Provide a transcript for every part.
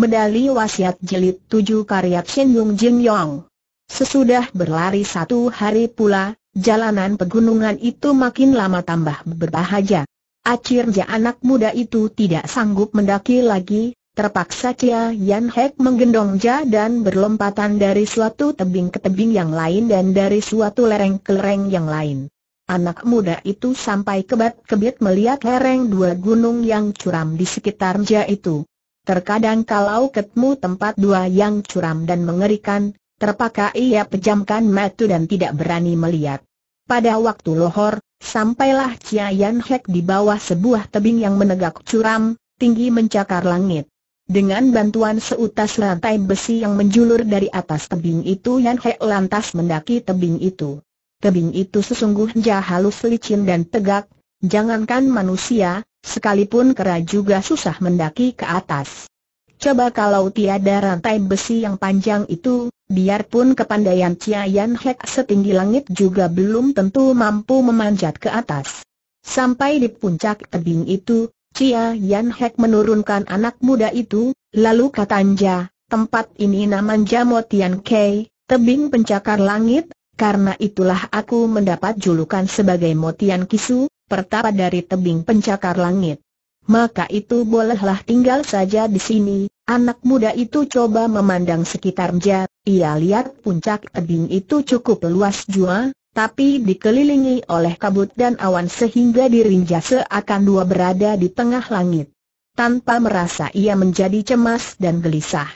Medali Wasiat Jilid 7 Karya Shen Yong Jin Yong Sesudah berlari satu hari pula, jalanan pegunungan itu makin lama tambah berbahaya. Akhirnya anak muda itu tidak sanggup mendaki lagi, terpaksa Cia Yan Hek menggendong Ja dan berlompatan dari suatu tebing ke tebing yang lain dan dari suatu lereng ke lereng yang lain. Anak muda itu sampai kebat-kebit melihat lereng dua gunung yang curam di sekitar Ja itu. Terkadang kalau ketemu tempat dua yang curam dan mengerikan, terpakai ia pejamkan mata dan tidak berani melihat. Pada waktu lohor, sampailah Cian Yan Hek di bawah sebuah tebing yang menegak curam, tinggi mencakar langit. Dengan bantuan seutas lantai besi yang menjulur dari atas tebing itu Yan Hek lantas mendaki tebing itu. Tebing itu sesungguhnya halus licin dan tegak, jangankan manusia, Sekalipun kera juga susah mendaki ke atas. Coba kalau tiada rantai besi yang panjang itu, biarpun kepandaian Cia Yan Hek setinggi langit juga belum tentu mampu memanjat ke atas. Sampai di puncak tebing itu, Cia Yan Hek menurunkan anak muda itu, lalu katanya, tempat ini namanya Motian Kei, tebing pencakar langit, karena itulah aku mendapat julukan sebagai Motian Kisu, pertapa dari tebing pencakar langit. Maka itu bolehlah tinggal saja di sini, anak muda itu coba memandang sekitar sekitarnya, ia lihat puncak tebing itu cukup luas jua, tapi dikelilingi oleh kabut dan awan sehingga dirinya seakan dua berada di tengah langit. Tanpa merasa ia menjadi cemas dan gelisah.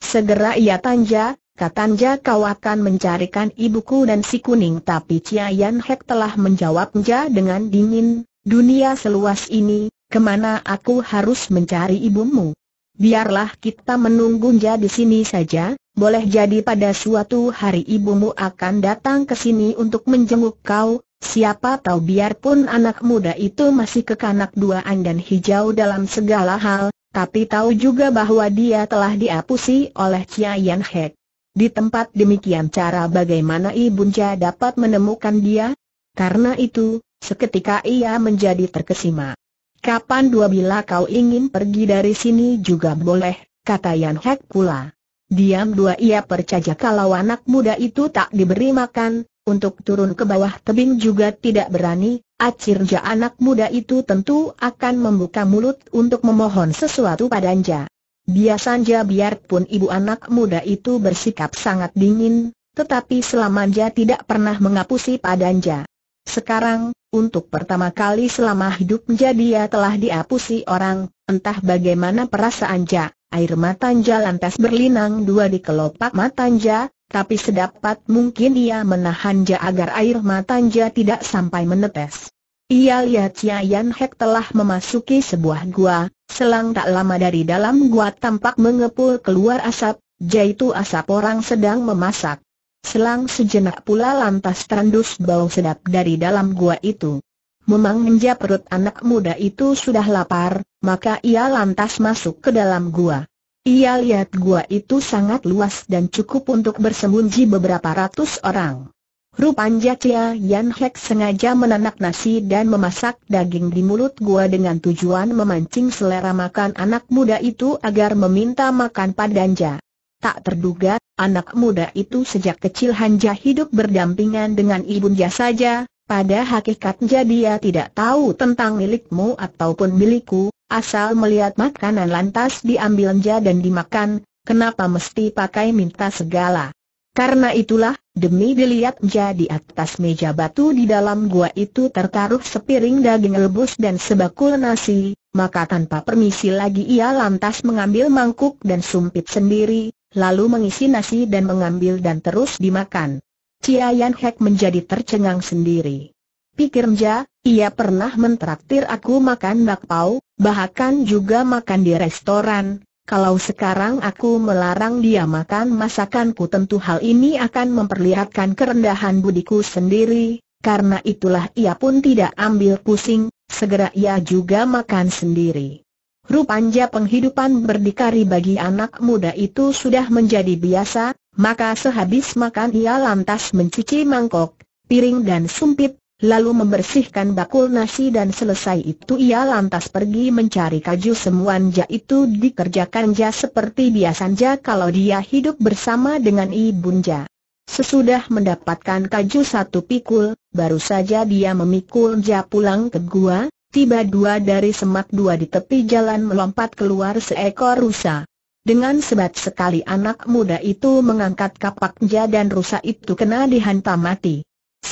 Segera ia tanja, Katanja kau akan mencarikan ibuku dan si kuning tapi Chia Yan Hek telah menjawabnya dengan dingin, dunia seluas ini, kemana aku harus mencari ibumu? Biarlah kita menunggunya di sini saja, boleh jadi pada suatu hari ibumu akan datang ke sini untuk menjenguk kau, siapa tahu biarpun anak muda itu masih kekanak duaan dan hijau dalam segala hal, tapi tahu juga bahwa dia telah diapusi oleh Chia Yan Hek. Di tempat demikian cara bagaimana Ibunca dapat menemukan dia? Karena itu, seketika ia menjadi terkesima. Kapan dua bila kau ingin pergi dari sini juga boleh, kata Yan Hek pula. Diam dua ia percaya kalau anak muda itu tak diberi makan, untuk turun ke bawah tebing juga tidak berani, acirja anak muda itu tentu akan membuka mulut untuk memohon sesuatu pada padanya. Biasanya biarpun ibu anak muda itu bersikap sangat dingin, tetapi selamanya tidak pernah mengapusi padanja. Sekarang, untuk pertama kali selama hidupnya dia telah diapusi orang, entah bagaimana perasaan perasaannya, air matanya lantas berlinang dua di kelopak matanja, tapi sedapat mungkin dia menahannya agar air matanja tidak sampai menetes. Ia lihat Chia Yan Hek telah memasuki sebuah gua, selang tak lama dari dalam gua tampak mengepul keluar asap, yaitu asap orang sedang memasak. Selang sejenak pula lantas terendus bau sedap dari dalam gua itu. Memang menja perut anak muda itu sudah lapar, maka ia lantas masuk ke dalam gua. Ia lihat gua itu sangat luas dan cukup untuk bersembunyi beberapa ratus orang. Rupanya Cia Yan Hek sengaja menanak nasi dan memasak daging di mulut gua dengan tujuan memancing selera makan anak muda itu agar meminta makan padanja. Tak terduga, anak muda itu sejak kecil hanya hidup berdampingan dengan ibunya saja, pada hakikatnya dia tidak tahu tentang milikmu ataupun milikku, asal melihat makanan lantas diambilnya dan dimakan, kenapa mesti pakai minta segala. Karena itulah, demi dilihat jadi atas meja batu di dalam gua itu tertaruh sepiring daging rebus dan sebakul nasi, maka tanpa permisi lagi ia lantas mengambil mangkuk dan sumpit sendiri, lalu mengisi nasi dan mengambil dan terus dimakan. Cia Yan Hek menjadi tercengang sendiri. Pikir Pikirnya, ia pernah mentraktir aku makan bakpao, bahkan juga makan di restoran, kalau sekarang aku melarang dia makan masakanku tentu hal ini akan memperlihatkan kerendahan budiku sendiri, karena itulah ia pun tidak ambil pusing, segera ia juga makan sendiri. Rupanya penghidupan berdikari bagi anak muda itu sudah menjadi biasa, maka sehabis makan ia lantas mencuci mangkok, piring dan sumpit, lalu membersihkan bakul nasi dan selesai itu ia lantas pergi mencari kaju semuan. Ja itu dikerjakan Ja seperti biasa ja kalau dia hidup bersama dengan ibunja. Sesudah mendapatkan kaju satu pikul, baru saja dia memikul Ja pulang ke gua, tiba dua dari semak dua di tepi jalan melompat keluar seekor rusa. Dengan sebat sekali anak muda itu mengangkat kapak Ja dan rusa itu kena dihantam mati.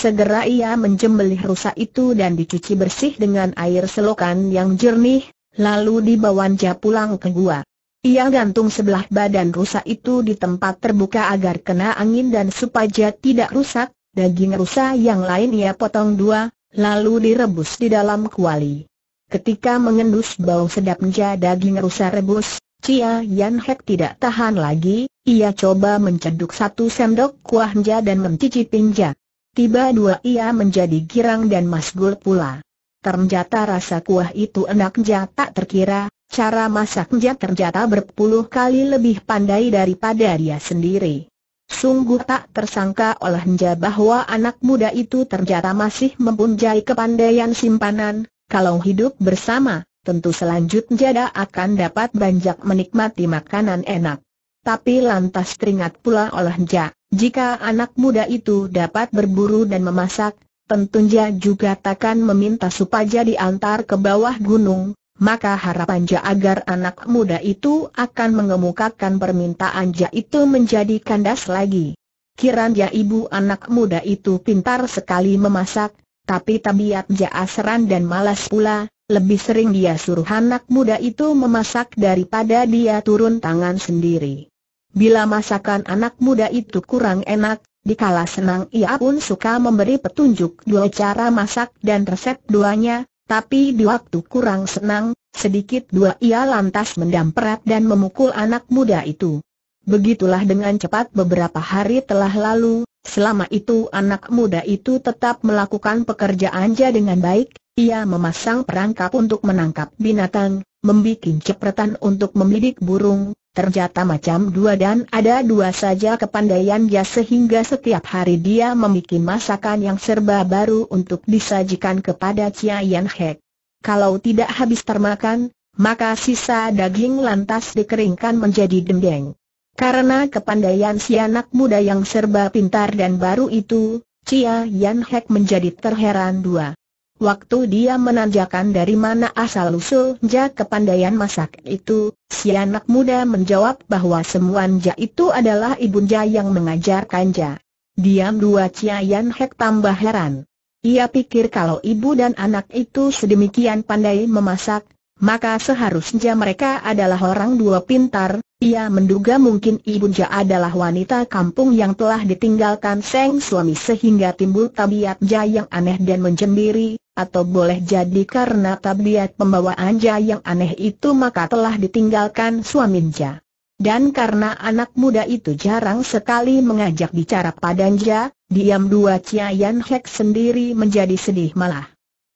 Segera ia menjembelih rusa itu dan dicuci bersih dengan air selokan yang jernih, lalu dibawanya pulang ke gua. Ia gantung sebelah badan rusa itu di tempat terbuka agar kena angin dan supaya tidak rusak, daging rusa yang lain ia potong dua, lalu direbus di dalam kuali. Ketika mengendus bau sedapnya daging rusa rebus, Cia Yan Hek tidak tahan lagi, ia coba menceduk satu sendok kuahnya dan mencicipinya. Tiba dua ia menjadi girang dan masgul pula. Ternyata rasa kuah itu enak tak terkira, cara masaknya ternyata berpuluh kali lebih pandai daripada dia sendiri. Sungguh tak tersangka oleh olehnya bahwa anak muda itu ternyata masih mempunyai kepandaian simpanan, kalau hidup bersama, tentu selanjutnya dia akan dapat banyak menikmati makanan enak. Tapi lantas teringat pula olehnya, jika anak muda itu dapat berburu dan memasak, tentunya juga takkan meminta supaya diantar ke bawah gunung, maka harapannya agar anak muda itu akan mengemukakan permintaan Nja itu menjadi kandas lagi. Kiranya ibu anak muda itu pintar sekali memasak, tapi tabiat Nja asran dan malas pula, lebih sering dia suruh anak muda itu memasak daripada dia turun tangan sendiri. Bila masakan anak muda itu kurang enak, dikala senang ia pun suka memberi petunjuk dua cara masak dan resep duanya, tapi di waktu kurang senang, sedikit dua ia lantas mendamperat dan memukul anak muda itu. Begitulah dengan cepat beberapa hari telah lalu, selama itu anak muda itu tetap melakukan pekerjaannya dengan baik, ia memasang perangkap untuk menangkap binatang, membuat cepretan untuk membidik burung, terjata macam dua dan ada dua saja kepandaian dia sehingga setiap hari dia membuat masakan yang serba baru untuk disajikan kepada Cia Yan Hek. Kalau tidak habis termakan, maka sisa daging lantas dikeringkan menjadi dendeng. Karena kepandaian si anak muda yang serba pintar dan baru itu, Cia Yan Hek menjadi terheran dua. Waktu dia menanjakan dari mana asal ke kepandaian masak itu, si anak muda menjawab bahwa semua nja itu adalah ibu Nja yang Nja. Diam dua Ciayan Hek tambah heran. Ia pikir kalau ibu dan anak itu sedemikian pandai memasak, maka seharusnya mereka adalah orang dua pintar, ia menduga mungkin ibu Nja adalah wanita kampung yang telah ditinggalkan sang suami sehingga timbul tabiat Nja yang aneh dan menjendiri atau boleh jadi karena tabiat pembawaan-ja yang aneh itu maka telah ditinggalkan suaminya. Dan karena anak muda itu jarang sekali mengajak bicara padanja, diam dua Yan Hek sendiri menjadi sedih malah.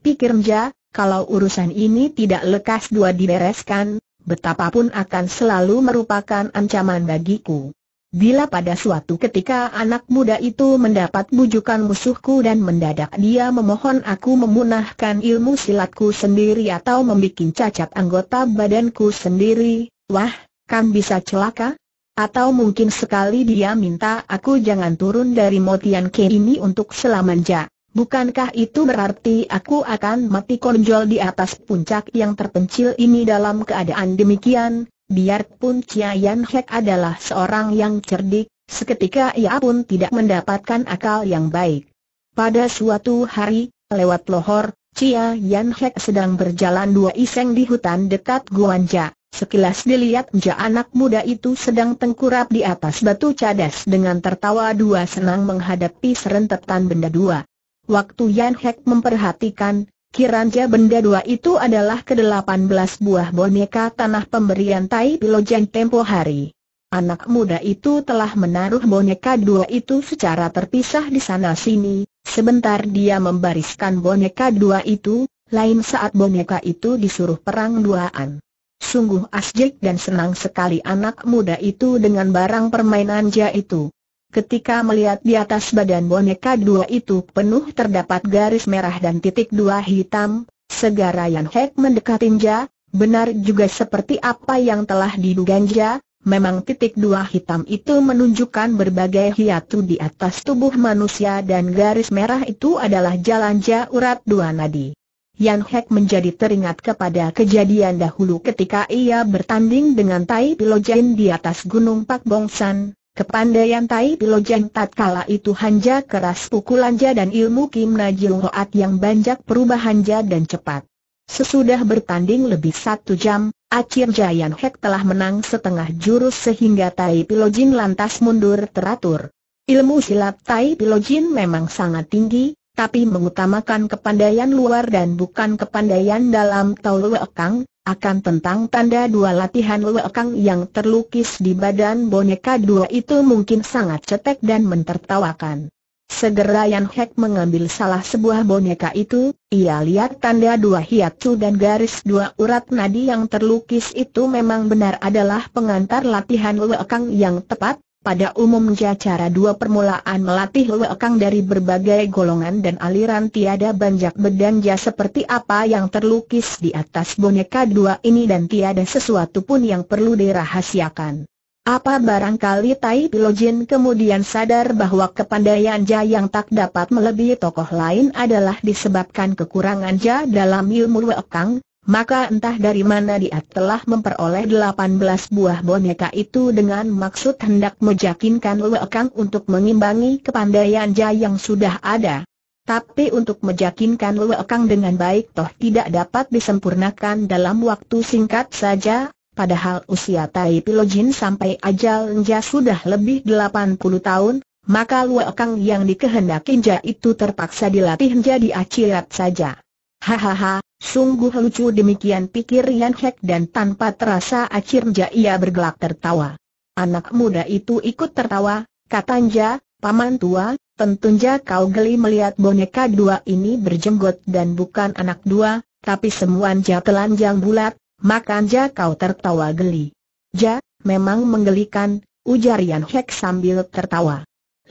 Pikirnya, kalau urusan ini tidak lekas dua dibereskan, betapapun akan selalu merupakan ancaman bagiku. Bila pada suatu ketika anak muda itu mendapat bujukan musuhku dan mendadak dia memohon aku memunahkan ilmu silatku sendiri atau membuat cacat anggota badanku sendiri, wah, kan bisa celaka? Atau mungkin sekali dia minta aku jangan turun dari Motian Ke ini untuk selamanya. Bukankah itu berarti aku akan mati konjol di atas puncak yang terpencil ini dalam keadaan demikian? biarpun Chia Yan Hek adalah seorang yang cerdik, seketika ia pun tidak mendapatkan akal yang baik. Pada suatu hari, lewat lohor, Chia Yan Hek sedang berjalan dua iseng di hutan dekat Guanja. Sekilas dilihat ja anak muda itu sedang tengkurap di atas batu cadas dengan tertawa dua senang menghadapi serentetan benda dua. Waktu Yan Hek memperhatikan, Kiranya benda dua itu adalah ke-18 buah boneka tanah pemberian Tai Pilojan tempo hari. Anak muda itu telah menaruh boneka dua itu secara terpisah di sana-sini, sebentar dia membariskan boneka dua itu, lain saat boneka itu disuruh perang duaan. Sungguh asyik dan senang sekali anak muda itu dengan barang permainan jah itu. Ketika melihat di atas badan boneka dua itu penuh terdapat garis merah dan titik dua hitam, segera Yan Hek mendekati Ja, benar juga seperti apa yang telah diduga Ja, memang titik dua hitam itu menunjukkan berbagai hiatu di atas tubuh manusia dan garis merah itu adalah jalan Ja urat dua nadi. Yan Hek menjadi teringat kepada kejadian dahulu ketika ia bertanding dengan Tai Pilojen di atas Gunung Pak Bongsan, Kepandaian Tai Pilojeng tatkala itu hanja keras pukulanja dan ilmu Kim Najil Roat yang banyak perubahanja dan cepat. Sesudah bertanding lebih satu jam, Acir Jayan Hek telah menang setengah jurus sehingga Tai Pilojin lantas mundur teratur. Ilmu silat Tai Pilojin memang sangat tinggi, tapi mengutamakan kepandaian luar dan bukan kepandaian dalam Tau Luekang, akan tentang tanda dua latihan lekang yang terlukis di badan boneka dua itu mungkin sangat cetek dan mentertawakan. Segera Yan Hek mengambil salah sebuah boneka itu, ia lihat tanda dua hiatu dan garis dua urat nadi yang terlukis itu memang benar adalah pengantar latihan lekang yang tepat, pada umumnya cara dua permulaan melatih lekang dari berbagai golongan dan aliran tiada banyak bedanja seperti apa yang terlukis di atas boneka dua ini dan tiada sesuatu pun yang perlu dirahasiakan. Apa barangkali Tai Pilojin kemudian sadar bahwa kepandaian Ja yang tak dapat melebihi tokoh lain adalah disebabkan kekurangan Ja dalam ilmu lekang, maka entah dari mana dia telah memperoleh delapan belas buah boneka itu dengan maksud hendak meyakinkan Luekang untuk mengimbangi kepandaian Jai yang sudah ada. Tapi untuk meyakinkan Luekang dengan baik toh tidak dapat disempurnakan dalam waktu singkat saja, padahal usia Tai Pilojin sampai ajal Nja sudah lebih delapan puluh tahun, maka Luekang yang dikehendaki Nja itu terpaksa dilatih menjadi acirat saja. Hahaha, sungguh lucu demikian pikir Yan Hek dan tanpa terasa acir akhirnya ia bergelak tertawa. Anak muda itu ikut tertawa, Kata katanya, paman tua, tentunya kau geli melihat boneka dua ini berjenggot dan bukan anak dua, tapi semua Nja telanjang bulat, maka Nja kau tertawa geli. Ja, memang menggelikan, ujar Yan Hek sambil tertawa.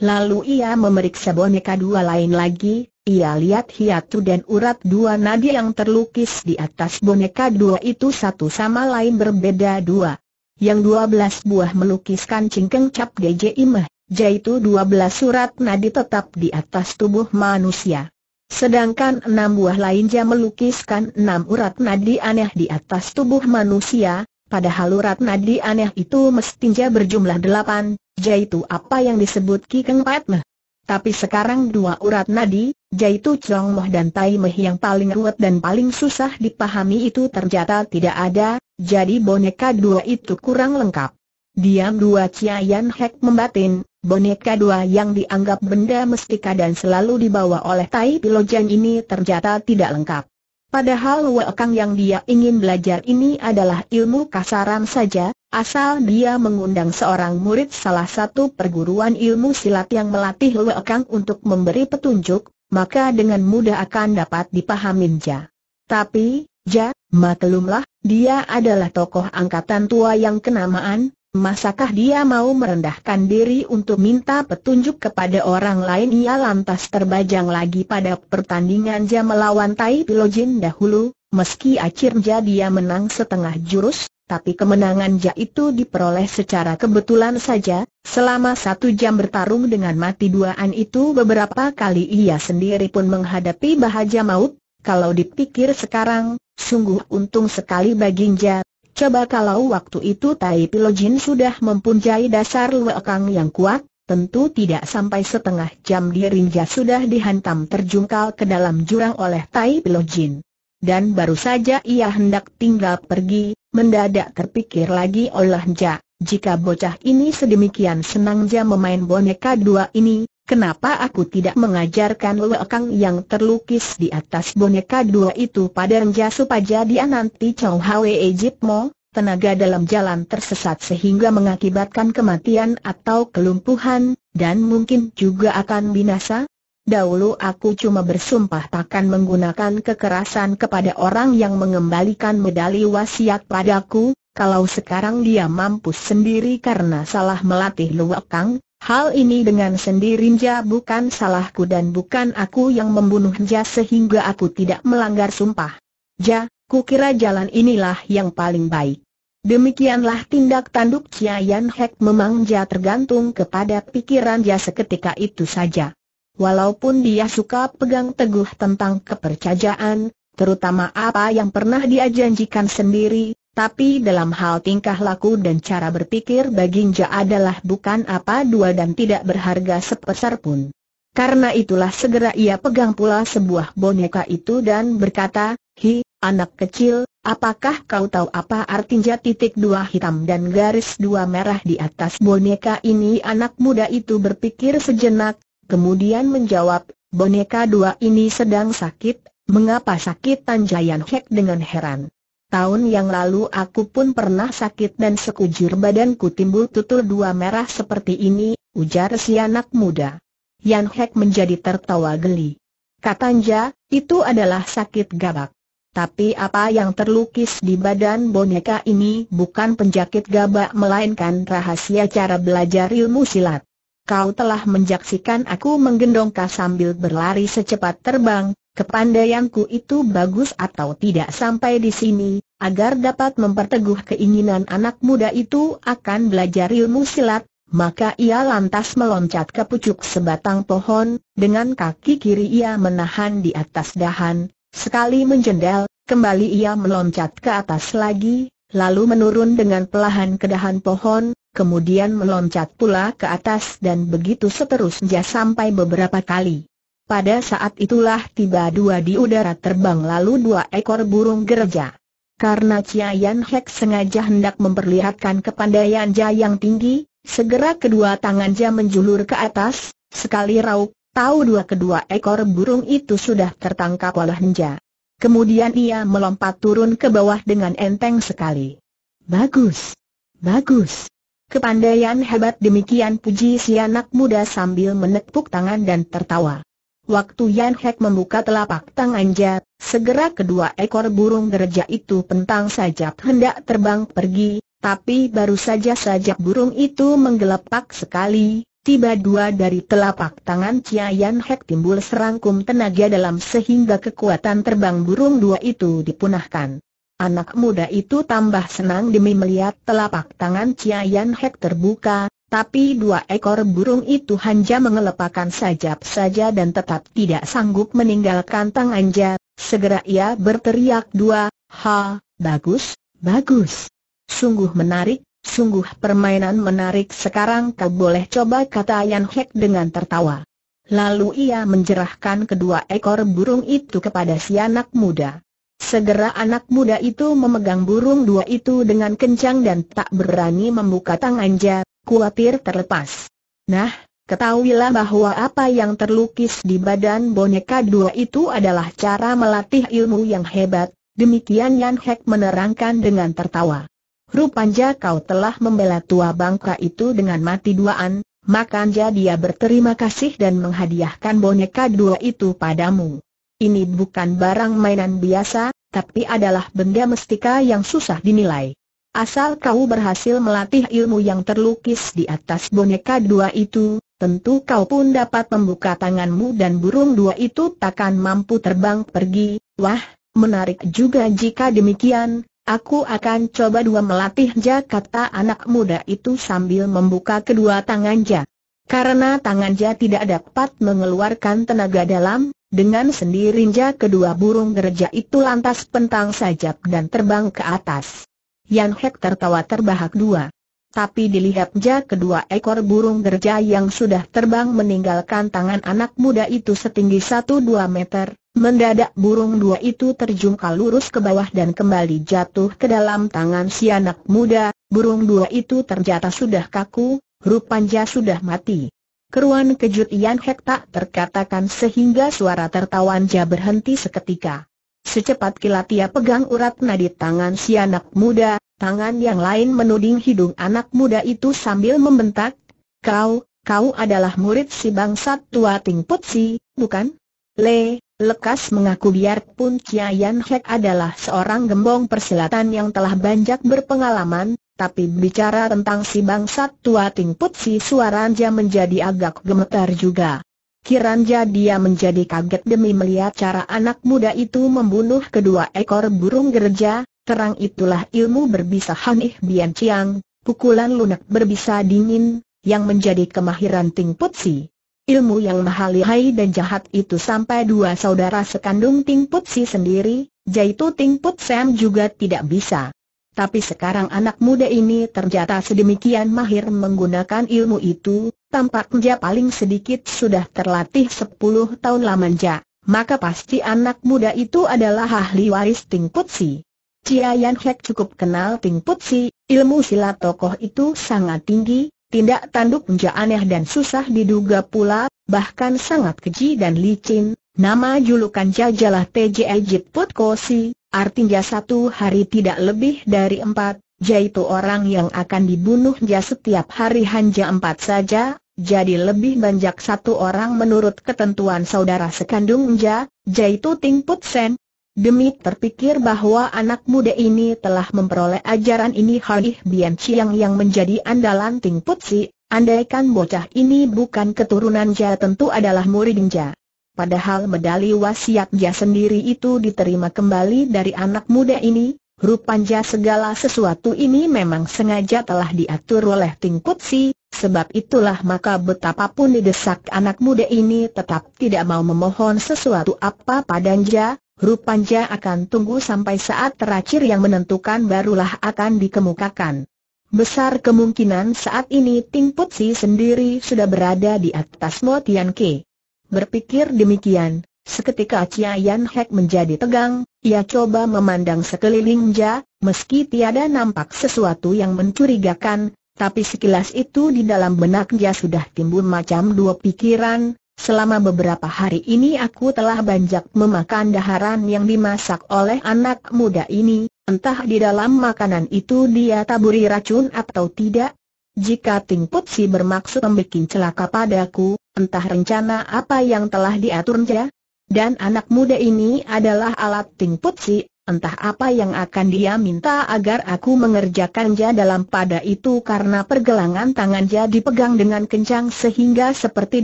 Lalu ia memeriksa boneka dua lain lagi, ia lihat hiatu dan urat dua nadi yang terlukis di atas boneka dua itu satu sama lain berbeda dua. Yang dua belas buah melukiskan cingkeng cap DJ Imah, yaitu dua belas surat nadi tetap di atas tubuh manusia. Sedangkan enam buah lainnya melukiskan enam urat nadi aneh di atas tubuh manusia, padahal urat nadi aneh itu mestinya berjumlah delapan, yaitu apa yang disebut Kikeng Patmeh. Tapi sekarang dua urat nadi, yaitu Chong Moh dan Tai Meh yang paling ruwet dan paling susah dipahami itu ternyata tidak ada, jadi boneka dua itu kurang lengkap. Diam dua Chia Yan Hek membatin, boneka dua yang dianggap benda mestika dan selalu dibawa oleh Tai Pilojan ini ternyata tidak lengkap. Padahal Wekang yang dia ingin belajar ini adalah ilmu kasaran saja, Asal dia mengundang seorang murid salah satu perguruan ilmu silat yang melatih wakang untuk memberi petunjuk, maka dengan mudah akan dapat dipahamin Ja. Tapi, Ja, maklumlah, dia adalah tokoh angkatan tua yang kenamaan, masakah dia mau merendahkan diri untuk minta petunjuk kepada orang lain ia lantas terbajang lagi pada pertandingan Ja melawan Tai Pilojin dahulu, meski akhirnya dia menang setengah jurus, tapi kemenangan Ja itu diperoleh secara kebetulan saja, selama satu jam bertarung dengan mati duaan itu beberapa kali ia sendiri pun menghadapi bahaya maut, kalau dipikir sekarang, sungguh untung sekali bagi Ja, coba kalau waktu itu Tai Pilojin sudah mempunyai dasar luekang yang kuat, Tentu tidak sampai setengah jam dirinja sudah dihantam terjungkal ke dalam jurang oleh Tai Pilojin. Dan baru saja ia hendak tinggal pergi, Mendadak terpikir lagi oleh Ja, jika bocah ini sedemikian senang Ja memain boneka dua ini, kenapa aku tidak mengajarkan lekang yang terlukis di atas boneka dua itu pada Ja supaya dia nanti Chow Hwe Ejipmo, tenaga dalam jalan tersesat sehingga mengakibatkan kematian atau kelumpuhan, dan mungkin juga akan binasa? Dahulu aku cuma bersumpah takkan menggunakan kekerasan kepada orang yang mengembalikan medali wasiat padaku, kalau sekarang dia mampus sendiri karena salah melatih Luak Kang, hal ini dengan sendirinya bukan salahku dan bukan aku yang membunuhnya sehingga aku tidak melanggar sumpah. Ja, kukira jalan inilah yang paling baik. Demikianlah tindak tanduk Chia Yan Hek memang ja tergantung kepada pikiran ja seketika itu saja. Walaupun dia suka pegang teguh tentang kepercayaan, terutama apa yang pernah dia janjikan sendiri, tapi dalam hal tingkah laku dan cara berpikir Baginja adalah bukan apa dua dan tidak berharga sepeser pun. Karena itulah segera ia pegang pula sebuah boneka itu dan berkata, Hi, anak kecil, apakah kau tahu apa artinya titik dua hitam dan garis dua merah di atas boneka ini? Anak muda itu berpikir sejenak, Kemudian menjawab, boneka dua ini sedang sakit, mengapa sakit Tanjayan Hek dengan heran. Tahun yang lalu aku pun pernah sakit dan sekujur badanku timbul tutul dua merah seperti ini, ujar si anak muda. Yan Hek menjadi tertawa geli. Katanja, itu adalah sakit gabak. Tapi apa yang terlukis di badan boneka ini bukan penjakit gabak melainkan rahasia cara belajar ilmu silat kau telah menjaksikan aku menggendong kau sambil berlari secepat terbang, kepandaianku itu bagus atau tidak sampai di sini, agar dapat memperteguh keinginan anak muda itu akan belajar ilmu silat, maka ia lantas meloncat ke pucuk sebatang pohon, dengan kaki kiri ia menahan di atas dahan, sekali menjendel, kembali ia meloncat ke atas lagi, lalu menurun dengan pelahan ke dahan pohon, kemudian meloncat pula ke atas dan begitu seterusnya sampai beberapa kali. Pada saat itulah tiba dua di udara terbang lalu dua ekor burung gereja. Karena Chia Yan Hek sengaja hendak memperlihatkan kepandaian Jia yang tinggi, segera kedua tangan Jia menjulur ke atas, sekali rauk, tahu dua kedua ekor burung itu sudah tertangkap oleh Jia. Kemudian ia melompat turun ke bawah dengan enteng sekali. Bagus. Bagus. Kepandaian hebat demikian puji si anak muda sambil menepuk tangan dan tertawa. Waktu Yan Hek membuka telapak tangannya, segera kedua ekor burung gereja itu pentang sajak hendak terbang pergi, tapi baru saja sajak burung itu menggelepak sekali, Tiba dua dari telapak tangan Chia Hek timbul serangkum tenaga dalam sehingga kekuatan terbang burung dua itu dipunahkan. Anak muda itu tambah senang demi melihat telapak tangan Chia Hek terbuka, tapi dua ekor burung itu hanya mengelepakan sajap saja dan tetap tidak sanggup meninggalkan tangannya. Segera ia berteriak dua, ha, bagus, bagus. Sungguh menarik, Sungguh permainan menarik sekarang kau boleh coba kata Yan Hek dengan tertawa. Lalu ia menjerahkan kedua ekor burung itu kepada si anak muda. Segera anak muda itu memegang burung dua itu dengan kencang dan tak berani membuka tangannya, khawatir terlepas. Nah, ketahuilah bahwa apa yang terlukis di badan boneka dua itu adalah cara melatih ilmu yang hebat, demikian Yan Hek menerangkan dengan tertawa. Rupanya kau telah membela tua bangka itu dengan mati duaan, makanya dia berterima kasih dan menghadiahkan boneka dua itu padamu. Ini bukan barang mainan biasa, tapi adalah benda mestika yang susah dinilai. Asal kau berhasil melatih ilmu yang terlukis di atas boneka dua itu, tentu kau pun dapat membuka tanganmu dan burung dua itu takkan mampu terbang pergi. Wah, menarik juga jika demikian, Aku akan coba dua melatih Ja kata anak muda itu sambil membuka kedua tangan Ja. Karena tangan Ja tidak dapat mengeluarkan tenaga dalam, dengan sendirinya kedua burung gereja itu lantas pentang sajak dan terbang ke atas. Yan Hek tertawa terbahak dua. Tapi dilihat ja kedua ekor burung gereja yang sudah terbang meninggalkan tangan anak muda itu setinggi 1-2 meter, Mendadak burung dua itu terjungkal lurus ke bawah dan kembali jatuh ke dalam tangan si anak muda, burung dua itu terjatuh sudah kaku, rupanya sudah mati. Keruan kejut Ian Hek tak terkatakan sehingga suara tertawan Ja berhenti seketika. Secepat kilat ia pegang urat nadi tangan si anak muda, tangan yang lain menuding hidung anak muda itu sambil membentak, Kau, kau adalah murid si bangsat tua Ting Putsi, bukan? Le, Lekas mengaku biarpun Kiayan Hek adalah seorang gembong persilatan yang telah banyak berpengalaman, tapi bicara tentang si bangsat tua Tingput si Suaranja menjadi agak gemetar juga. Kiranja dia menjadi kaget demi melihat cara anak muda itu membunuh kedua ekor burung gereja, terang itulah ilmu berbisa Hanih Bian Chiang, pukulan lunak berbisa dingin, yang menjadi kemahiran Tingput si ilmu yang mahalihai lihai dan jahat itu sampai dua saudara sekandung Ting Put Si sendiri, yaitu Ting Put Sam juga tidak bisa. Tapi sekarang anak muda ini ternyata sedemikian mahir menggunakan ilmu itu, tampaknya paling sedikit sudah terlatih sepuluh tahun lamanya, maka pasti anak muda itu adalah ahli waris Ting Put Si. Cia Yan Hek cukup kenal Ting Put Si, ilmu silat tokoh itu sangat tinggi, Tindak tanduk tanduknya aneh dan susah diduga pula, bahkan sangat keji dan licin. Nama julukan jajalah TJ Ejit Potkosi, artinya satu hari tidak lebih dari empat, yaitu orang yang akan dibunuhnya setiap hari hanya empat saja, jadi lebih banyak satu orang menurut ketentuan saudara sekandungnya, yaitu Ting Put Sen, Demi terpikir bahwa anak muda ini telah memperoleh ajaran ini Harih Bian Chiang yang menjadi andalan Ting Putsi, andaikan bocah ini bukan keturunan Jia tentu adalah murid Jia. Padahal medali wasiat Jia sendiri itu diterima kembali dari anak muda ini, rupanya segala sesuatu ini memang sengaja telah diatur oleh Ting Putsi, sebab itulah maka betapapun didesak anak muda ini tetap tidak mau memohon sesuatu apa pada Jia. Rupanya akan tunggu sampai saat terakhir yang menentukan barulah akan dikemukakan. Besar kemungkinan saat ini Ting Putsi sendiri sudah berada di atas Mo Tian Ke. Berpikir demikian, Seketika Chia Yan Hek menjadi tegang, ia coba memandang sekeliling sekelilingnya, meski tiada nampak sesuatu yang mencurigakan, tapi sekilas itu di dalam benaknya sudah timbul macam dua pikiran, Selama beberapa hari ini aku telah banyak memakan daharan yang dimasak oleh anak muda ini, entah di dalam makanan itu dia taburi racun atau tidak. Jika Ting Putsi bermaksud membuat celaka padaku, entah rencana apa yang telah diaturnya. Dan anak muda ini adalah alat Ting Putsi, entah apa yang akan dia minta agar aku mengerjakannya dalam pada itu karena pergelangan tangannya dipegang dengan kencang sehingga seperti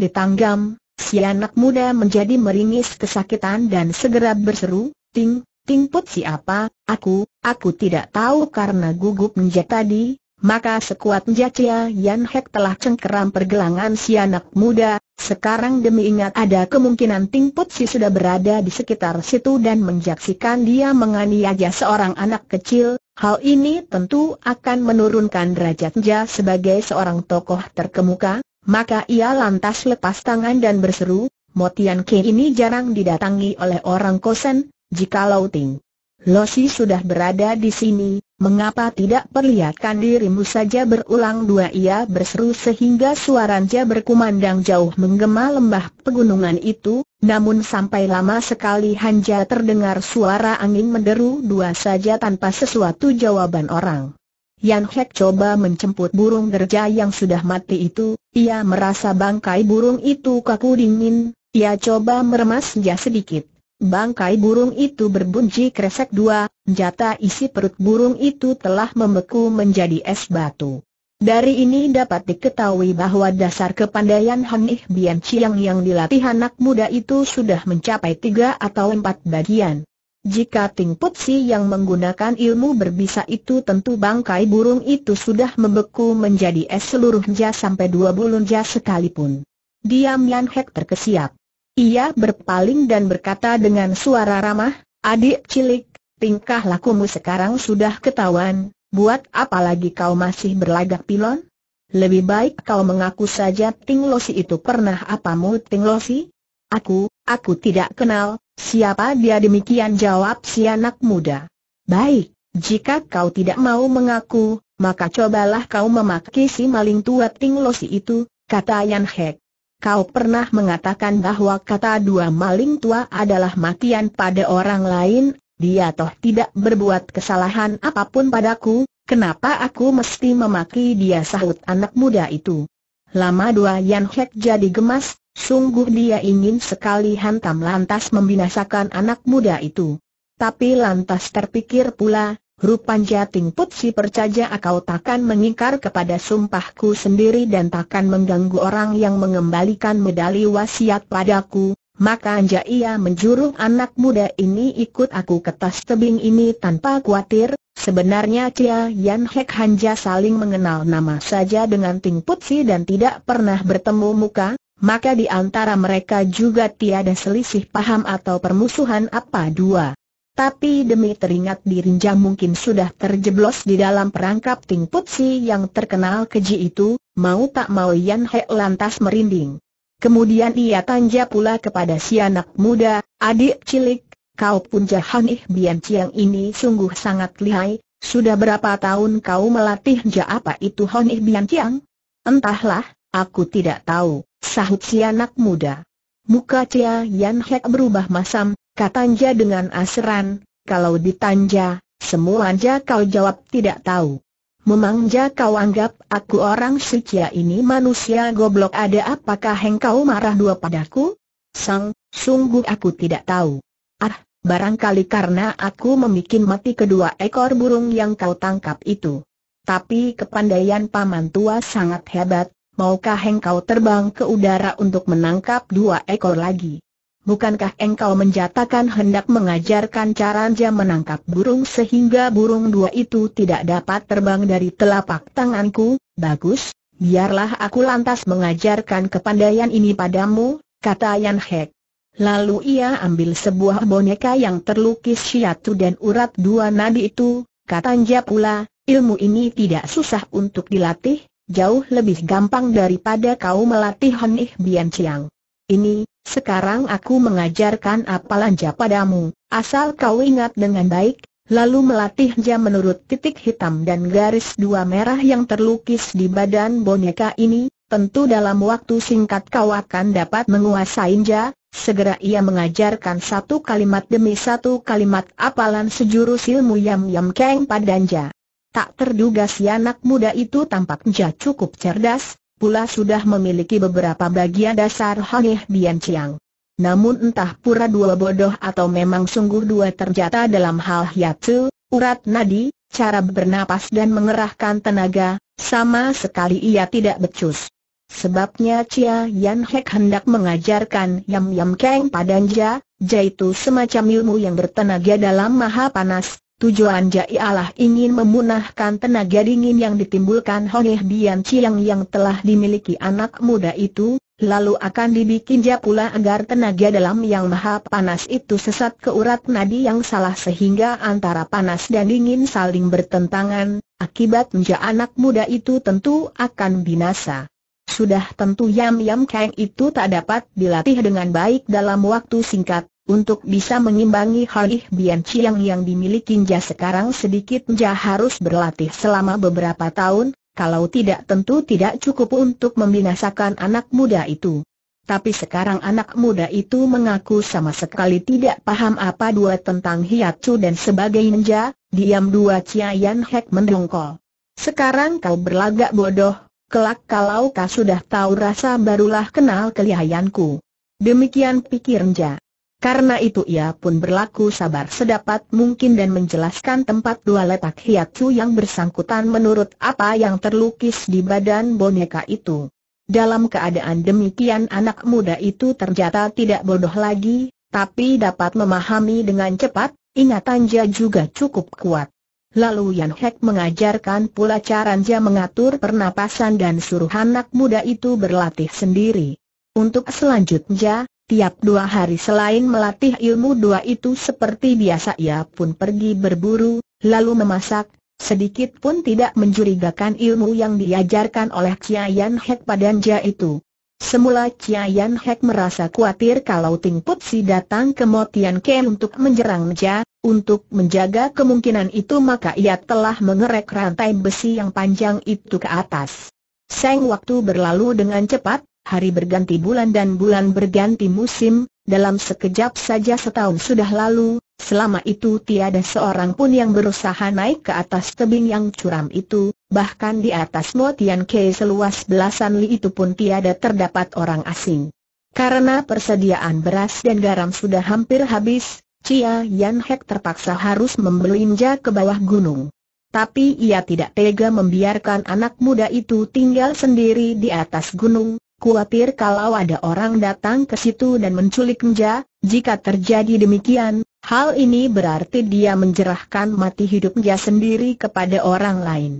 ditanggam. Si anak muda menjadi meringis kesakitan dan segera berseru, Ting, Ting Put siapa, aku, aku tidak tahu karena gugup menjat tadi, maka sekuat menjacia Yan Hek telah cengkeram pergelangan si anak muda, sekarang demi ingat ada kemungkinan Ting Put si sudah berada di sekitar situ dan menjaksikan dia menganiaya seorang anak kecil, hal ini tentu akan menurunkan derajatnya sebagai seorang tokoh terkemuka, maka ia lantas lepas tangan dan berseru, Motian Ke ini jarang didatangi oleh orang kosen, jika Lau Ting Losi sudah berada di sini, mengapa tidak perlihatkan dirimu saja berulang dua ia berseru sehingga suaranya berkumandang jauh menggema lembah pegunungan itu, namun sampai lama sekali hanja terdengar suara angin menderu dua saja tanpa sesuatu jawaban orang. Yan Hek coba mencemput burung gerja yang sudah mati itu, ia merasa bangkai burung itu kaku dingin, ia coba meremasnya sedikit. Bangkai burung itu berbunyi kresek dua, jata isi perut burung itu telah membeku menjadi es batu. Dari ini dapat diketahui bahwa dasar kepandaian Hanih Bian Chiang yang dilatih anak muda itu sudah mencapai tiga atau empat bagian. Jika Ting Putsi yang menggunakan ilmu berbisa itu tentu bangkai burung itu sudah membeku menjadi es seluruh jas sampai dua jas sekalipun. Diam Yan Hek terkesiap. Ia berpaling dan berkata dengan suara ramah, adik cilik, tingkah lakumu sekarang sudah ketahuan, buat apa lagi kau masih berlagak pilon? Lebih baik kau mengaku saja Ting Losi itu pernah apamu Ting Losi? Aku, Aku tidak kenal, siapa dia demikian jawab si anak muda. Baik, jika kau tidak mau mengaku, maka cobalah kau memaki si maling tua tinglosi itu, kata Yan Hek. Kau pernah mengatakan bahwa kata dua maling tua adalah makian pada orang lain, dia toh tidak berbuat kesalahan apapun padaku, kenapa aku mesti memaki dia sahut anak muda itu. Lama dua Yan Hek jadi gemas, Sungguh dia ingin sekali hantam lantas membinasakan anak muda itu. Tapi lantas terpikir pula, rupanya Ting Put si percaya akau takkan mengingkar kepada sumpahku sendiri dan takkan mengganggu orang yang mengembalikan medali wasiat padaku, maka anja ia menjuruh anak muda ini ikut aku ke tas tebing ini tanpa khawatir, Sebenarnya Cia Yan Hek Hanja saling mengenal nama saja dengan Ting Putsi dan tidak pernah bertemu muka, maka di antara mereka juga tiada selisih paham atau permusuhan apa dua. Tapi demi teringat dirinja mungkin sudah terjeblos di dalam perangkap Ting Putsi yang terkenal keji itu, mau tak mau Yan He lantas merinding. Kemudian ia tanja pula kepada si anak muda, adik cilik, kau pun Jahanih Bian Ciang ini sungguh sangat lihai, sudah berapa tahun kau melatih ja apa itu Honih Bian Ciang? Entahlah, Aku tidak tahu, sahut si anak muda. Muka Cia Yan Hek berubah masam, katanya dengan aseran, kalau semua semuanya kau jawab tidak tahu. Memangja kau anggap aku orang suci ini manusia goblok ada apakah engkau marah dua padaku? Sang, sungguh aku tidak tahu. Ah, barangkali karena aku memikin mati kedua ekor burung yang kau tangkap itu. Tapi kepandaian paman tua sangat hebat, maukah engkau terbang ke udara untuk menangkap dua ekor lagi? Bukankah engkau menjatakan hendak mengajarkan cara dia menangkap burung sehingga burung dua itu tidak dapat terbang dari telapak tanganku? Bagus, biarlah aku lantas mengajarkan kepandaian ini padamu, kata Yan Hek. Lalu ia ambil sebuah boneka yang terlukis siatu dan urat dua nadi itu, kata pula, ilmu ini tidak susah untuk dilatih, jauh lebih gampang daripada kau melatih Honih Bian Chiang. Ini, sekarang aku mengajarkan apalanja padamu, asal kau ingat dengan baik, lalu melatihnya menurut titik hitam dan garis dua merah yang terlukis di badan boneka ini, tentu dalam waktu singkat kau akan dapat menguasainya, Segera ia mengajarkan satu kalimat demi satu kalimat apalan sejurus ilmu Yam Yam keng padanja. Tak terduga si anak muda itu tampaknya cukup cerdas, pula sudah memiliki beberapa bagian dasar Hangih Bian Chiang. Namun entah pura dua bodoh atau memang sungguh dua terjata dalam hal hiatu, urat nadi, cara bernapas dan mengerahkan tenaga, sama sekali ia tidak becus. Sebabnya Chia Yan Hek hendak mengajarkan Yam Yam pada padanja, jaitu semacam ilmu yang bertenaga dalam maha panas, Tujuan jai Allah ingin memunahkan tenaga dingin yang ditimbulkan oleh Bian Chiang yang telah dimiliki anak muda itu, lalu akan dibikin pula agar tenaga dalam yang maha panas itu sesat ke urat nadi yang salah sehingga antara panas dan dingin saling bertentangan, Akibat akibatnya anak muda itu tentu akan binasa. Sudah tentu Yam Yam Kang itu tak dapat dilatih dengan baik dalam waktu singkat, untuk bisa mengimbangi Halih Bian Chiang yang dimiliki Nja sekarang sedikit Nja harus berlatih selama beberapa tahun, kalau tidak tentu tidak cukup untuk membinasakan anak muda itu. Tapi sekarang anak muda itu mengaku sama sekali tidak paham apa dua tentang Chu dan sebagai Nja, diam dua Chia Yan Hek mendongkol. Sekarang kau berlagak bodoh, kelak kalau kau sudah tahu rasa barulah kenal kelihayanku. Demikian pikir Nja. Karena itu ia pun berlaku sabar sedapat mungkin dan menjelaskan tempat dua letak hiatsu yang bersangkutan menurut apa yang terlukis di badan boneka itu. Dalam keadaan demikian anak muda itu ternyata tidak bodoh lagi, tapi dapat memahami dengan cepat, ingatannya juga cukup kuat. Lalu Yan Hek mengajarkan pula cara dia mengatur pernapasan dan suruh anak muda itu berlatih sendiri. Untuk selanjutnya, Tiap dua hari selain melatih ilmu dua itu seperti biasa ia pun pergi berburu, lalu memasak, sedikit pun tidak mencurigakan ilmu yang diajarkan oleh Chia Yan Hek padanja itu. Semula Chia Yan Hek merasa khawatir kalau Ting Put datang ke Motian Kem untuk menyerang Meja, untuk menjaga kemungkinan itu maka ia telah mengerek rantai besi yang panjang itu ke atas. Seng waktu berlalu dengan cepat, hari berganti bulan dan bulan berganti musim, dalam sekejap saja setahun sudah lalu, selama itu tiada seorang pun yang berusaha naik ke atas tebing yang curam itu, bahkan di atas Motian Kei seluas belasan li itu pun tiada terdapat orang asing. Karena persediaan beras dan garam sudah hampir habis, Cia Yan Hek terpaksa harus membelinja ke bawah gunung. Tapi ia tidak tega membiarkan anak muda itu tinggal sendiri di atas gunung, khawatir kalau ada orang datang ke situ dan menculik Nja, jika terjadi demikian, hal ini berarti dia menjerahkan mati hidupnya sendiri kepada orang lain.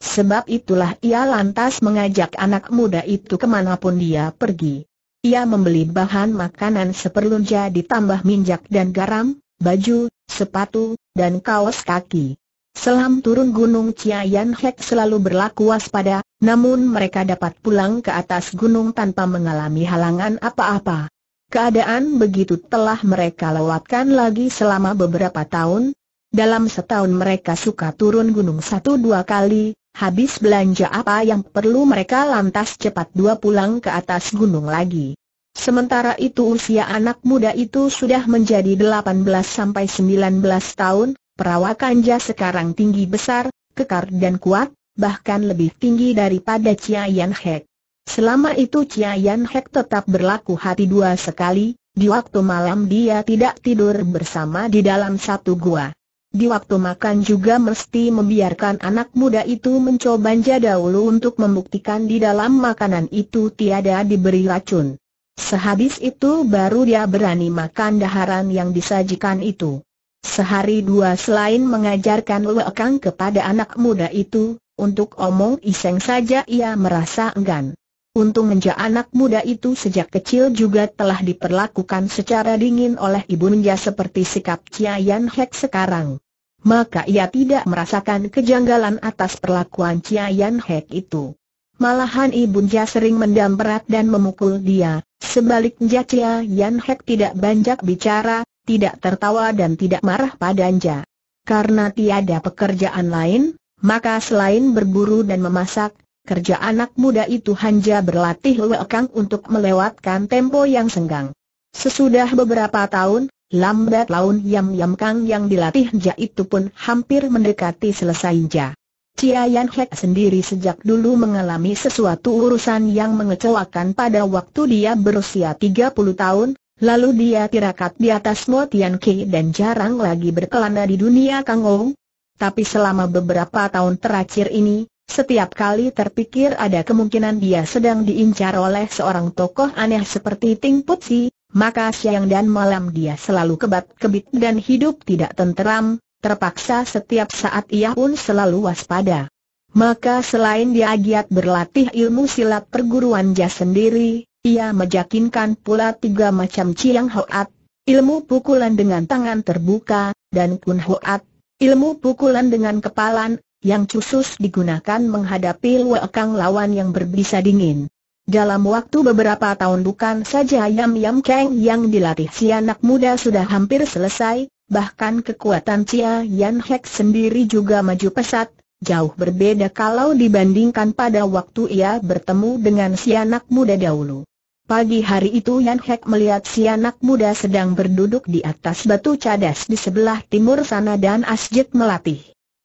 Sebab itulah ia lantas mengajak anak muda itu kemanapun dia pergi. Ia membeli bahan makanan seperlunya ditambah minyak dan garam, baju, sepatu, dan kaos kaki. Selam turun Gunung Chiayan Hek selalu berlaku waspada, namun mereka dapat pulang ke atas gunung tanpa mengalami halangan apa-apa. Keadaan begitu telah mereka lewatkan lagi selama beberapa tahun. Dalam setahun mereka suka turun gunung satu dua kali, habis belanja apa yang perlu mereka lantas cepat dua pulang ke atas gunung lagi. Sementara itu usia anak muda itu sudah menjadi 18 sampai 19 tahun, Perawakan Jia sekarang tinggi besar, kekar dan kuat, bahkan lebih tinggi daripada Chia Yan Hek. Selama itu Chia Yan Hek tetap berlaku hati dua sekali, di waktu malam dia tidak tidur bersama di dalam satu gua. Di waktu makan juga mesti membiarkan anak muda itu mencoba dahulu untuk membuktikan di dalam makanan itu tiada diberi racun. Sehabis itu baru dia berani makan daharan yang disajikan itu. Sehari dua selain mengajarkan Luekang kepada anak muda itu, untuk omong iseng saja ia merasa enggan. Untung menja anak muda itu sejak kecil juga telah diperlakukan secara dingin oleh ibunya seperti sikap Chia Yan Hek sekarang. Maka ia tidak merasakan kejanggalan atas perlakuan Chia Yan Hek itu. Malahan ibu ibunya sering mendam dan memukul dia, sebaliknya Chia Yan Hek tidak banyak bicara, tidak tertawa dan tidak marah padanya. Karena tiada pekerjaan lain, maka selain berburu dan memasak, kerja anak muda itu hanya berlatih lekang untuk melewatkan tempo yang senggang. Sesudah beberapa tahun, lambat laun Yam Yam Kang yang dilatih Ja itu pun hampir mendekati selesai Ja. Cia Yan Hek sendiri sejak dulu mengalami sesuatu urusan yang mengecewakan pada waktu dia berusia 30 tahun, Lalu dia tirakat di atas Mo Tian Ki dan jarang lagi berkelana di dunia Kang Ou. Tapi selama beberapa tahun terakhir ini, setiap kali terpikir ada kemungkinan dia sedang diincar oleh seorang tokoh aneh seperti Ting Putsi, maka siang dan malam dia selalu kebat-kebit dan hidup tidak tenteram, terpaksa setiap saat ia pun selalu waspada. Maka selain dia giat berlatih ilmu silat perguruan jas sendiri, ia meyakinkan pula tiga macam Chiang Hoat, ilmu pukulan dengan tangan terbuka, dan Kun Hoat, ilmu pukulan dengan kepalan, yang khusus digunakan menghadapi luakang lawan yang berbisa dingin. Dalam waktu beberapa tahun bukan saja Yam Yam Kang yang dilatih si anak muda sudah hampir selesai, bahkan kekuatan Cia Yan Hek sendiri juga maju pesat, jauh berbeda kalau dibandingkan pada waktu ia bertemu dengan si anak muda dahulu. Pagi hari itu Yan Hek melihat si anak muda sedang berduduk di atas batu cadas di sebelah timur sana dan Asjid melatih.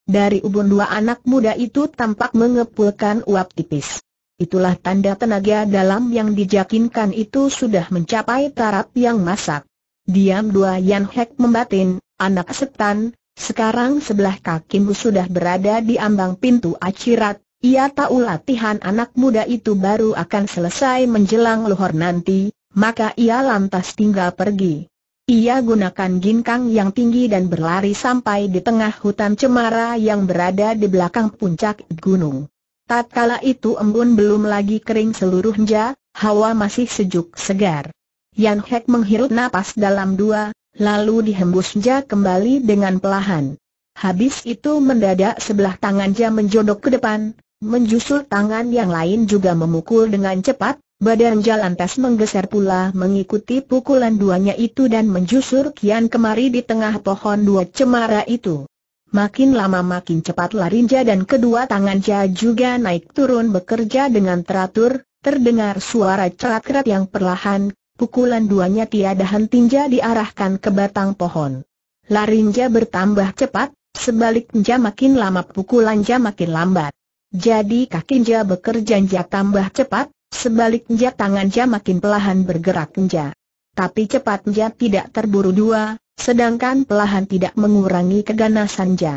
Dari ubun dua anak muda itu tampak mengepulkan uap tipis. Itulah tanda tenaga dalam yang dijakinkan itu sudah mencapai taraf yang masak. Diam dua Yan Hek membatin, anak setan, sekarang sebelah kakimu sudah berada di ambang pintu acirat. Ia tahu latihan anak muda itu baru akan selesai menjelang luhur nanti, maka ia lantas tinggal pergi. Ia gunakan ginkang yang tinggi dan berlari sampai di tengah hutan cemara yang berada di belakang puncak gunung. Tatkala itu embun belum lagi kering seluruhnya, hawa masih sejuk segar. Yan Hek menghirup napas dalam dua, lalu dihembusnya kembali dengan pelahan. Habis itu mendadak sebelah tangannya menjodok ke depan, Menjusul tangan yang lain juga memukul dengan cepat, badan jalan tes menggeser pula mengikuti pukulan duanya itu dan menjusur kian kemari di tengah pohon dua cemara itu. Makin lama makin cepat larinja dan kedua tangannya juga naik turun bekerja dengan teratur, terdengar suara cerat-cerat yang perlahan, pukulan duanya tiada hentinya diarahkan ke batang pohon. Larinja bertambah cepat, sebaliknya makin lama pukulan jah makin lambat. Jadi kakinya bekerja tambah cepat, sebaliknya tangannya makin pelahan bergerak nja. Tapi cepatnya tidak terburu dua, sedangkan pelahan tidak mengurangi keganasan nja.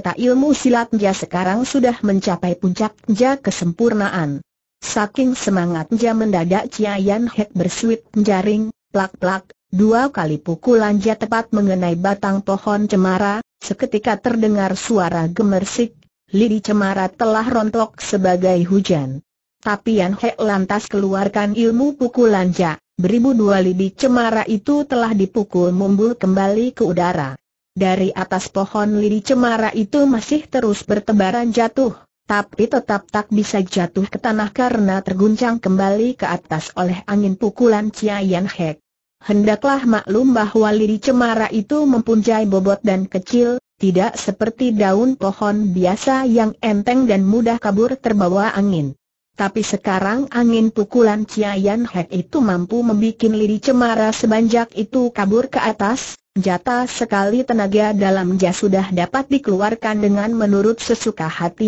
tak ilmu silatnya sekarang sudah mencapai puncak nja kesempurnaan. Saking semangatnya mendadak Chia Yan Hek bersuit jaring, plak-plak, dua kali pukulan nja tepat mengenai batang pohon cemara, seketika terdengar suara gemersik, lidi cemara telah rontok sebagai hujan. Tapi Yan He lantas keluarkan ilmu pukulan ja, beribu dua lidi cemara itu telah dipukul mumbul kembali ke udara. Dari atas pohon lidi cemara itu masih terus bertebaran jatuh, tapi tetap tak bisa jatuh ke tanah karena terguncang kembali ke atas oleh angin pukulan Cia Yan He. Hendaklah maklum bahwa lidi cemara itu mempunyai bobot dan kecil, tidak seperti daun pohon biasa yang enteng dan mudah kabur terbawa angin. Tapi sekarang angin pukulan Ciyan Hek itu mampu membuat lidi cemara sebanyak itu kabur ke atas, jatah sekali tenaga dalam jas sudah dapat dikeluarkan dengan menurut sesuka hati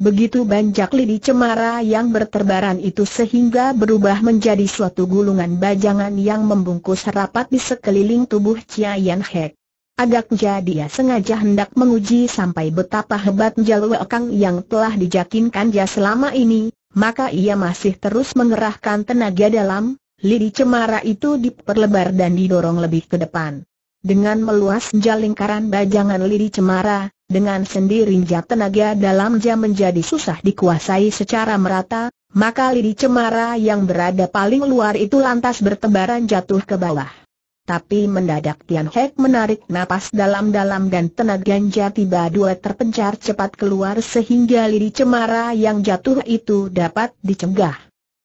Begitu banyak lidi cemara yang berterbaran itu sehingga berubah menjadi suatu gulungan bajangan yang membungkus rapat di sekeliling tubuh Ciyan Hek. Agaknya dia sengaja hendak menguji sampai betapa hebat jalwa Kang yang telah dijakinkan dia selama ini, maka ia masih terus mengerahkan tenaga dalam, lidi cemara itu diperlebar dan didorong lebih ke depan. Dengan meluas lingkaran bajangan lidi cemara, dengan sendirinya tenaga dalam dalamnya menjadi susah dikuasai secara merata, maka lidi cemara yang berada paling luar itu lantas bertebaran jatuh ke bawah. Tapi mendadak Tian Hek menarik napas dalam-dalam dan tenaga ganja tiba dua terpencar cepat keluar sehingga lidi cemara yang jatuh itu dapat dicegah.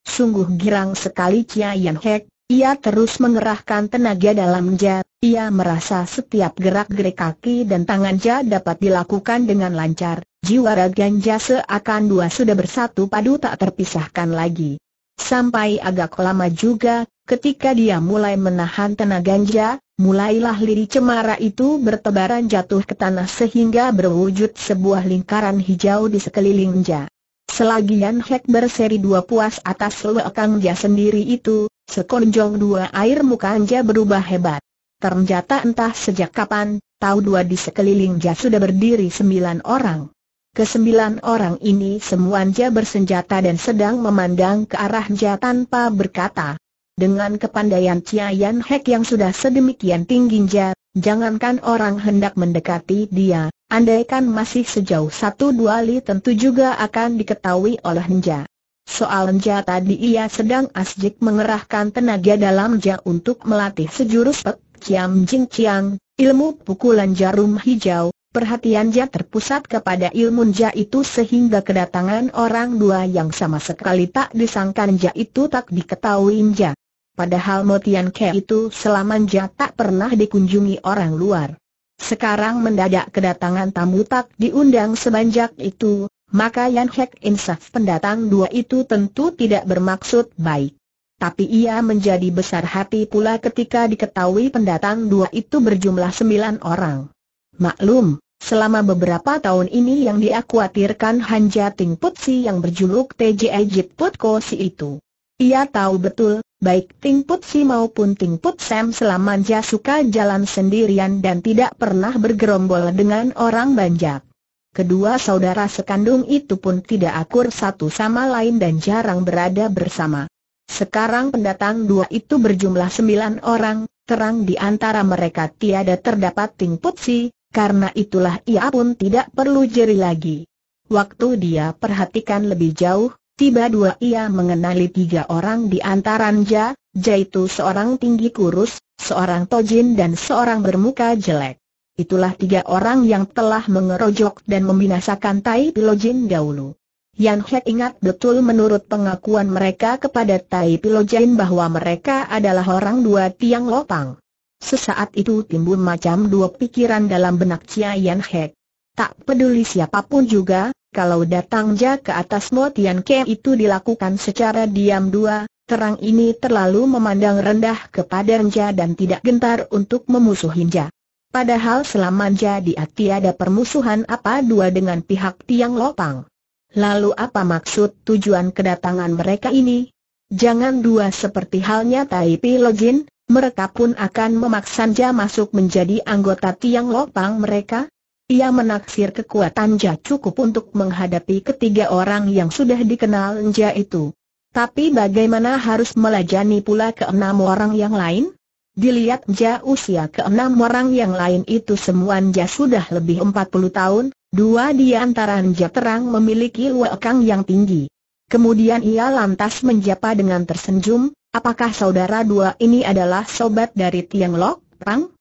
Sungguh girang sekali Cia Yan Hek, ia terus mengerahkan tenaga dalam dalamnya, ia merasa setiap gerak-gerik kaki dan tangan tangannya dapat dilakukan dengan lancar, jiwa ganja seakan dua sudah bersatu padu tak terpisahkan lagi. Sampai agak lama juga, Ketika dia mulai menahan tenaganya, mulailah lidi cemara itu bertebaran jatuh ke tanah sehingga berwujud sebuah lingkaran hijau di sekelilingnya. Selagi Yan Hek berseri dua puas atas lekang dia sendiri itu, sekonjong dua air muka mukanya berubah hebat. Ternyata entah sejak kapan, tahu dua di sekelilingnya sudah berdiri sembilan orang. Kesembilan orang ini semuanya bersenjata dan sedang memandang ke arahnya tanpa berkata. Dengan kepandaian Yan Hek yang sudah sedemikian tingginya, jangankan orang hendak mendekati dia, andaikan masih sejauh satu dua li tentu juga akan diketahui oleh Nja. Soal Nja tadi ia sedang asyik mengerahkan tenaga dalam Nja untuk melatih sejurus pek, ciam jing ciang, ilmu pukulan jarum hijau, perhatian Nja terpusat kepada ilmu Nja itu sehingga kedatangan orang dua yang sama sekali tak disangka Nja itu tak diketahui Nja. Padahal Motian Ke itu selamanya tak pernah dikunjungi orang luar. Sekarang mendadak kedatangan tamu tak diundang sebanyak itu, maka Yan Hek Insaf pendatang dua itu tentu tidak bermaksud baik. Tapi ia menjadi besar hati pula ketika diketahui pendatang dua itu berjumlah sembilan orang. Maklum, selama beberapa tahun ini yang khawatirkan Hanja Ting Putsi yang berjuluk Tj Ejit Putko si itu. Ia tahu betul Baik Ting Put Si maupun Ting Put Sam selamanya suka jalan sendirian dan tidak pernah bergerombol dengan orang banyak. Kedua saudara sekandung itu pun tidak akur satu sama lain dan jarang berada bersama. Sekarang pendatang dua itu berjumlah sembilan orang, terang di antara mereka tiada terdapat Ting Put Si, karena itulah ia pun tidak perlu jeri lagi. Waktu dia perhatikan lebih jauh, Tiba dua ia mengenali tiga orang di antara antaranya, yaitu seorang tinggi kurus, seorang tojin dan seorang bermuka jelek. Itulah tiga orang yang telah mengerojok dan membinasakan Tai Pilojin dahulu. Yan Hek ingat betul menurut pengakuan mereka kepada Tai Pilojin bahwa mereka adalah orang dua tiang lopang. Sesaat itu timbul macam dua pikiran dalam benak Cia Yan Hek. Tak peduli siapapun juga, kalau datang ja ke atas Mo Tian Ke itu dilakukan secara diam dua, terang ini terlalu memandang rendah kepada Nja dan tidak gentar untuk memusuhi Ja. Padahal selama Ja dia tiada permusuhan apa dua dengan pihak Tiang Lopang. Lalu apa maksud tujuan kedatangan mereka ini? Jangan dua seperti halnya Tai Pi Lojin, mereka pun akan memaksa Ja masuk menjadi anggota Tiang Lopang mereka, ia menaksir kekuatan Ja cukup untuk menghadapi ketiga orang yang sudah dikenal Ja itu. Tapi bagaimana harus melajani pula ke enam orang yang lain? Dilihat Ja usia ke enam orang yang lain itu semua Ja sudah lebih empat puluh tahun, dua di antara Ja terang memiliki wekang yang tinggi. Kemudian ia lantas menjapa dengan tersenyum, apakah saudara dua ini adalah sobat dari Tiang Pang?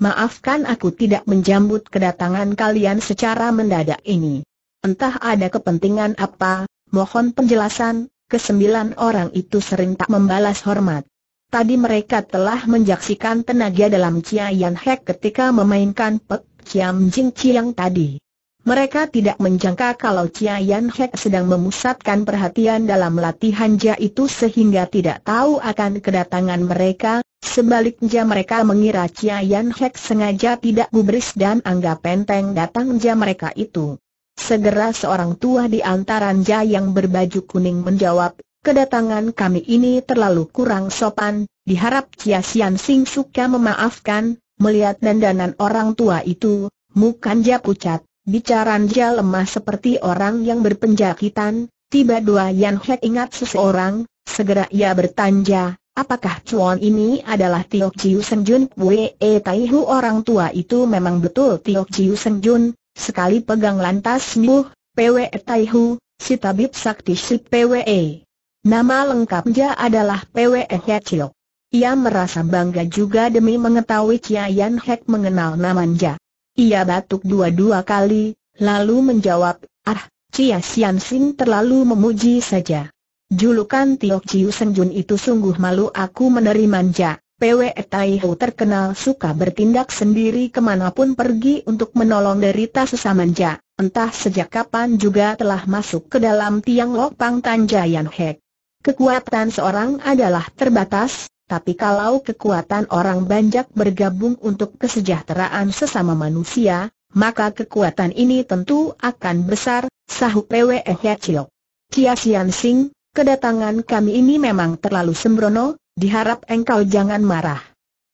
Maafkan aku tidak menjambut kedatangan kalian secara mendadak ini. Entah ada kepentingan apa, mohon penjelasan, kesembilan orang itu sering tak membalas hormat. Tadi mereka telah menjaksikan tenaga dalam Chia Yan Hek ketika memainkan Pek Chiam Jing Chiang tadi. Mereka tidak menjangka kalau Chia Yan Hek sedang memusatkan perhatian dalam latihan Ja itu sehingga tidak tahu akan kedatangan mereka, Sebaliknya mereka mengira Chia Yan Hek sengaja tidak gubris dan anggap enteng datangnya mereka itu. Segera seorang tua di antara yang berbaju kuning menjawab, kedatangan kami ini terlalu kurang sopan, diharap Chia Sian Sing suka memaafkan, melihat dandanan orang tua itu, mukanya pucat, bicara bicaranya lemah seperti orang yang berpenjakitan, tiba dua Yan Hek ingat seseorang, segera ia bertanya, Apakah cuan ini adalah Tiok Chiu Sen Jun? Wee eh, Hu orang tua itu memang betul Tiok Chiu Sen Jun, sekali pegang lantas sembuh, PWE Tai Hu si tabib sakti si PWE. Nama lengkapnya adalah PWE He Chiok. Ia merasa bangga juga demi mengetahui Chia Yan Hek mengenal namanya. Ia batuk dua-dua kali, lalu menjawab, ah, Chia Sian Sing terlalu memuji saja. Julukan Tiok Chiu Senjun itu sungguh malu aku menerima manja. PW Tai Ho terkenal suka bertindak sendiri kemanapun pergi untuk menolong derita sesamanja, entah sejak kapan juga telah masuk ke dalam tiang Tan Tanjayan Hek. Kekuatan seorang adalah terbatas, tapi kalau kekuatan orang banyak bergabung untuk kesejahteraan sesama manusia, maka kekuatan ini tentu akan besar, sahut PW e Hek Chiok. Chia Sian Sing, kedatangan kami ini memang terlalu sembrono, diharap engkau jangan marah.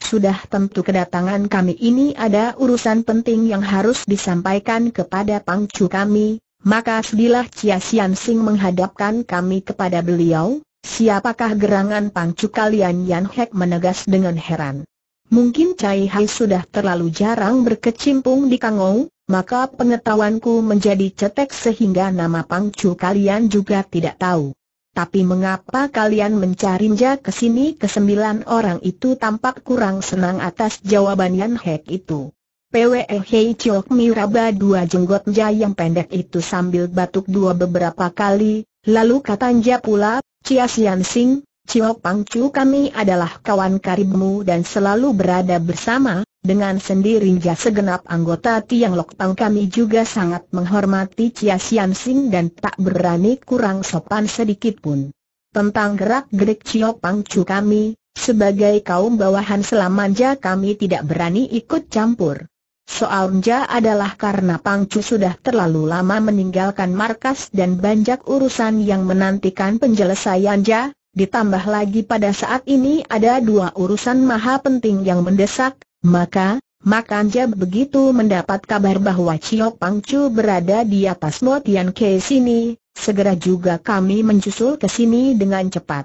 Sudah tentu kedatangan kami ini ada urusan penting yang harus disampaikan kepada pangcu kami, maka sudilah Cia Sian Sing menghadapkan kami kepada beliau, siapakah gerangan pangcu kalian Yan Hek menegas dengan heran. Mungkin Cai Hai sudah terlalu jarang berkecimpung di Kangou, maka pengetahuanku menjadi cetek sehingga nama pangcu kalian juga tidak tahu. Tapi mengapa kalian Nja ke sini kesembilan orang itu tampak kurang senang atas jawaban Yan Hek itu. PWE Hei Chok Miraba dua jenggot yang pendek itu sambil batuk dua beberapa kali, lalu kata katanya pula, Chia Sian Sing, Pang Pangcu kami adalah kawan karibmu dan selalu berada bersama, dengan sendirinya segenap anggota Tiang Lok Pang kami juga sangat menghormati Chia Sian Sing dan tak berani kurang sopan sedikit pun. Tentang gerak-gerik Cio Pang Chu kami, sebagai kaum bawahan selamanya kami tidak berani ikut campur. Soalnya adalah karena Pang Chu sudah terlalu lama meninggalkan markas dan banyak urusan yang menantikan penjelasannya, ditambah lagi pada saat ini ada dua urusan maha penting yang mendesak, maka, makan jab begitu mendapat kabar bahwa Chiok Pangcu berada di atas Motian Ke sini, segera juga kami menyusul ke sini dengan cepat.